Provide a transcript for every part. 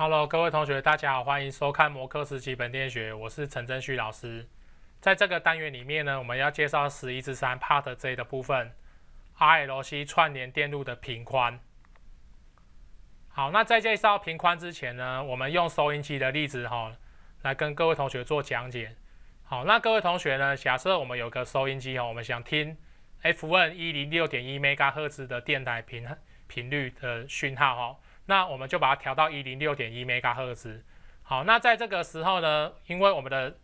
Hello，各位同学，大家好，欢迎收看《摩克斯基本电学》，我是陈真旭老师。在这个单元里面呢，我们要介绍十一至三 Part Z 的部分，RLC 串联电路的频宽。好，那在介绍频宽之前呢，我们用收音机的例子哈，来跟各位同学做讲解。好，那各位同学呢，假设我们有个收音机哈，我们想听 FN 一零六点一 m e z 的电台频频率的讯号哈。那我们就把它调到一零六点一兆赫兹。好，那在这个时候呢，因为我们的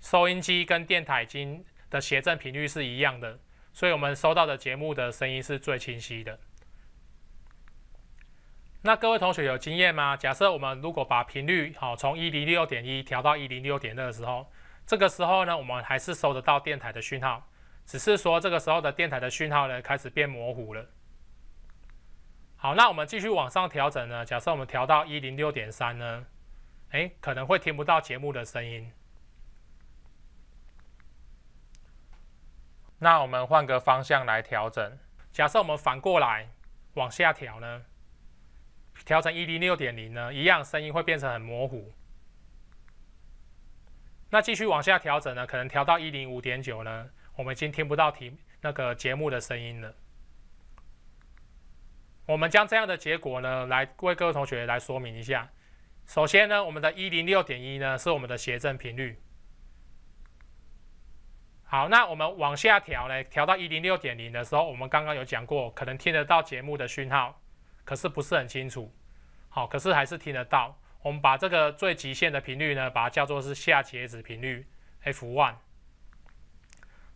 收音机跟电台已经的谐振频率是一样的，所以我们收到的节目的声音是最清晰的。那各位同学有经验吗？假设我们如果把频率好从一零六点一调到一零六点二的时候，这个时候呢，我们还是收得到电台的讯号，只是说这个时候的电台的讯号呢开始变模糊了。好，那我们继续往上调整呢？假设我们调到一零六点三呢，哎，可能会听不到节目的声音。那我们换个方向来调整，假设我们反过来往下调呢，调成一零六点零呢，一样声音会变成很模糊。那继续往下调整呢，可能调到一零五点九呢，我们已经听不到题那个节目的声音了。我们将这样的结果呢，来为各位同学来说明一下。首先呢，我们的一零六点一呢，是我们的谐振频率。好，那我们往下调呢，调到一零六点零的时候，我们刚刚有讲过，可能听得到节目的讯号，可是不是很清楚。好，可是还是听得到。我们把这个最极限的频率呢，把它叫做是下截止频率 f one。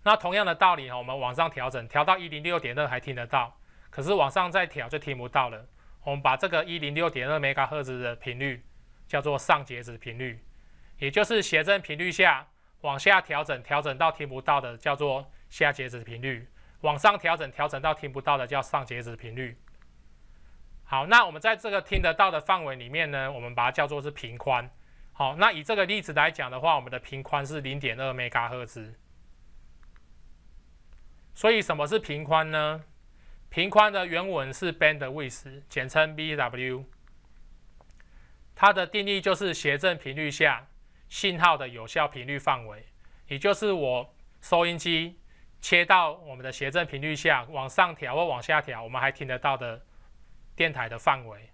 那同样的道理哈，我们往上调整，调到一零六点二还听得到。可是往上再调就听不到了。我们把这个一零六点二兆赫兹的频率叫做上截止频率，也就是谐振频率下往下调整，调整到听不到的叫做下截止频率；往上调整，调整到听不到的叫上截止频率。好，那我们在这个听得到的范围里面呢，我们把它叫做是频宽。好，那以这个例子来讲的话，我们的频宽是零点二兆赫兹。所以什么是频宽呢？频宽的原文是 Bandwidth，简称 BW。它的定义就是谐振频率下信号的有效频率范围，也就是我收音机切到我们的谐振频率下，往上调或往下调，我们还听得到的电台的范围。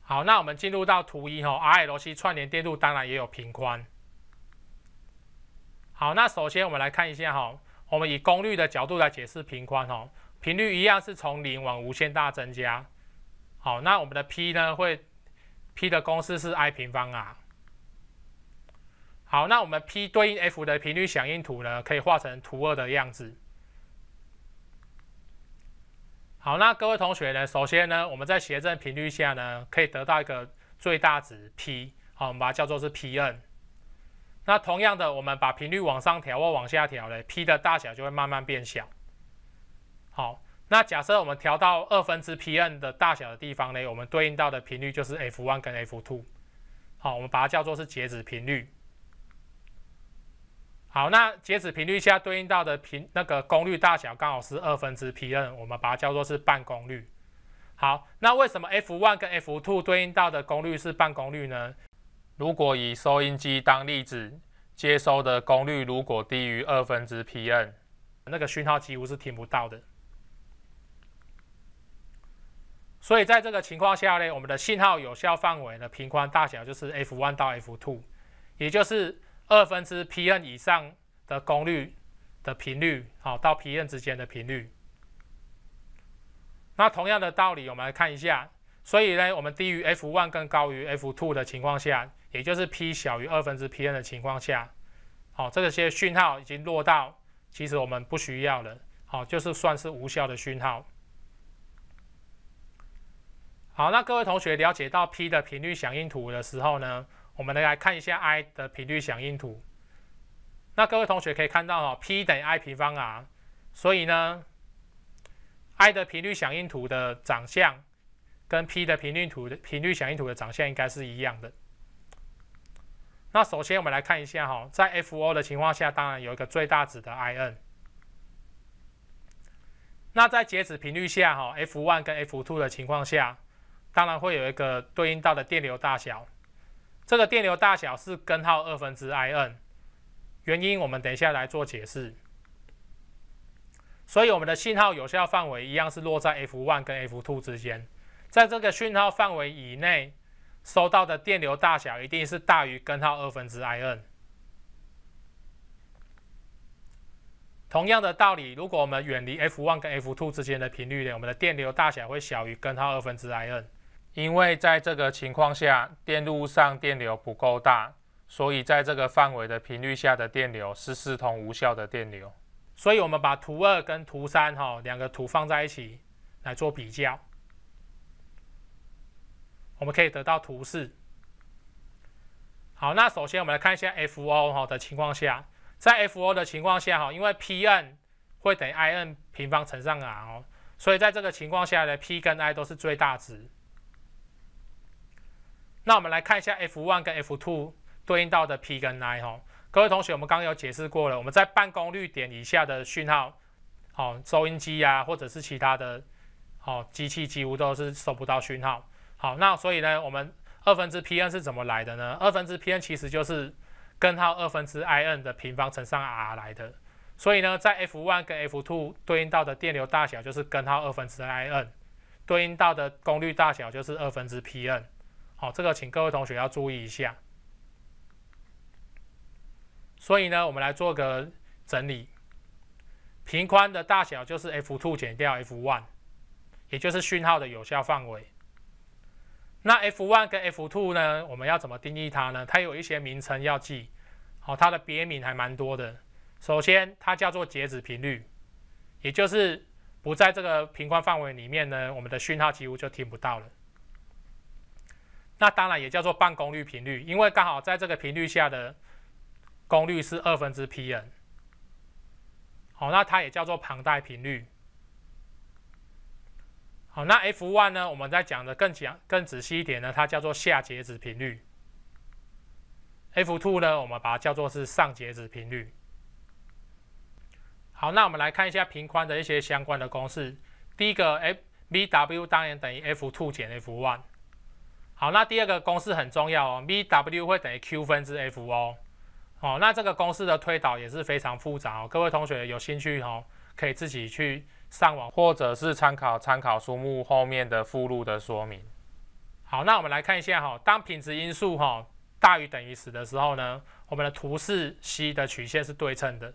好，那我们进入到图一哈，RLC 串联电路当然也有频宽。好，那首先我们来看一下哈。我们以功率的角度来解释平宽哦，频率一样是从零往无限大增加。好，那我们的 P 呢，会 P 的公式是 I 平方啊。好，那我们 P 对应 F 的频率响应图呢，可以画成图二的样子。好，那各位同学呢，首先呢，我们在谐振频率下呢，可以得到一个最大值 P，好，我们把它叫做是 Pn。那同样的，我们把频率往上调或往下调呢，P 的大小就会慢慢变小。好，那假设我们调到二分之 Pn 的大小的地方呢，我们对应到的频率就是 f1 跟 f2。好，我们把它叫做是截止频率。好，那截止频率下对应到的频那个功率大小刚好是二分之 Pn，我们把它叫做是半功率。好，那为什么 f1 跟 f2 对应到的功率是半功率呢？如果以收音机当例子，接收的功率如果低于二分之 Pn，那个讯号几乎是听不到的。所以在这个情况下呢，我们的信号有效范围的平宽大小就是 f1 到 f2，也就是二分之 Pn 以上的功率的频率，好，到 Pn 之间的频率。那同样的道理，我们来看一下。所以呢，我们低于 f1 跟高于 f2 的情况下，也就是 P 小于二分之 Pn 的情况下，好，这个些讯号已经落到，其实我们不需要了，好，就是算是无效的讯号。好，那各位同学了解到 P 的频率响应图的时候呢，我们来看一下 I 的频率响应图。那各位同学可以看到，哦 p 等于 I 平方啊，所以呢，I 的频率响应图的长相跟 P 的频率图的频率响应图的长相应该是一样的。那首先我们来看一下哈，在 f o 的情况下，当然有一个最大值的 IN。那在截止频率下哈，F1 跟 F2 的情况下，当然会有一个对应到的电流大小。这个电流大小是根号二分之 IN，原因我们等一下来做解释。所以我们的信号有效范围一样是落在 F1 跟 F2 之间，在这个讯号范围以内。收到的电流大小一定是大于根号二分之 I_n。同样的道理，如果我们远离 f_1 跟 f_2 之间的频率呢，我们的电流大小会小于根号二分之 I_n。因为在这个情况下，电路上电流不够大，所以在这个范围的频率下的电流是视同无效的电流。所以我们把图二跟图三哈两个图放在一起来做比较。我们可以得到图示。好，那首先我们来看一下 f o 哈的情况下，在 f o 的情况下哈，因为 Pn 会等于 In 平方乘上 R 哦，所以在这个情况下呢 P 跟 I 都是最大值。那我们来看一下 F1 跟 F2 对应到的 P 跟 I 哈，各位同学，我们刚刚有解释过了，我们在半功率点以下的讯号，哦，收音机啊，或者是其他的哦，机器几乎都是收不到讯号。好，那所以呢，我们二分之 Pn 是怎么来的呢？二分之 Pn 其实就是根号二分之 I n 的平方乘上 R 来的。所以呢，在 F one 跟 F two 对应到的电流大小就是根号二分之 I n，对应到的功率大小就是二分之 Pn。好，这个请各位同学要注意一下。所以呢，我们来做个整理，平宽的大小就是 F two 减掉 F one，也就是讯号的有效范围。那 F one 跟 F two 呢？我们要怎么定义它呢？它有一些名称要记，好，它的别名还蛮多的。首先，它叫做截止频率，也就是不在这个频宽范围里面呢，我们的讯号几乎就听不到了。那当然也叫做半功率频率，因为刚好在这个频率下的功率是二分之 P n。好，那它也叫做旁带频率。好，那 F one 呢？我们再讲的更讲更仔细一点呢，它叫做下截止频率。F two 呢，我们把它叫做是上截止频率。好，那我们来看一下平宽的一些相关的公式。第一个，f BW 当然等于 F two 减 F one。好，那第二个公式很重要哦，BW 会等于 Q 分之 F。哦，哦，那这个公式的推导也是非常复杂哦。各位同学有兴趣哦，可以自己去。上网，或者是参考参考书目后面的附录的说明。好，那我们来看一下哈，当品质因素哈大于等于十的时候呢，我们的图示 C 的曲线是对称的。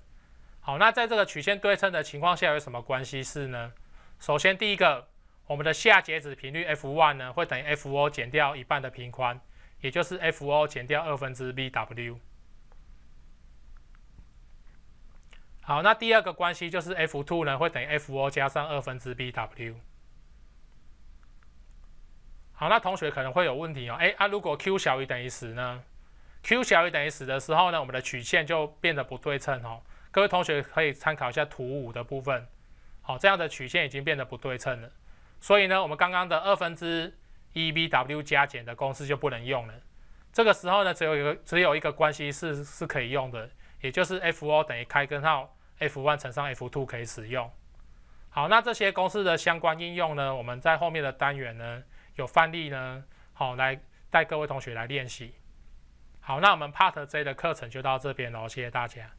好，那在这个曲线对称的情况下，有什么关系式呢？首先第一个，我们的下截止频率 f1 呢，会等于 f o 减掉一半的频宽，也就是 f o 减掉二分之 BW。好，那第二个关系就是 f 2呢会等于 f o 加上二分之 b w。好，那同学可能会有问题哦，哎，那如果 q 小于等于十呢？q 小于等于十的时候呢，我们的曲线就变得不对称哦。各位同学可以参考一下图五的部分，好，这样的曲线已经变得不对称了。所以呢，我们刚刚的二分之 e b w 加减的公式就不能用了。这个时候呢，只有一个只有一个关系式是可以用的，也就是 f o 等于开根号。f1 乘上 f2 可以使用。好，那这些公式的相关应用呢？我们在后面的单元呢有范例呢，好来带各位同学来练习。好，那我们 Part J 的课程就到这边喽，谢谢大家。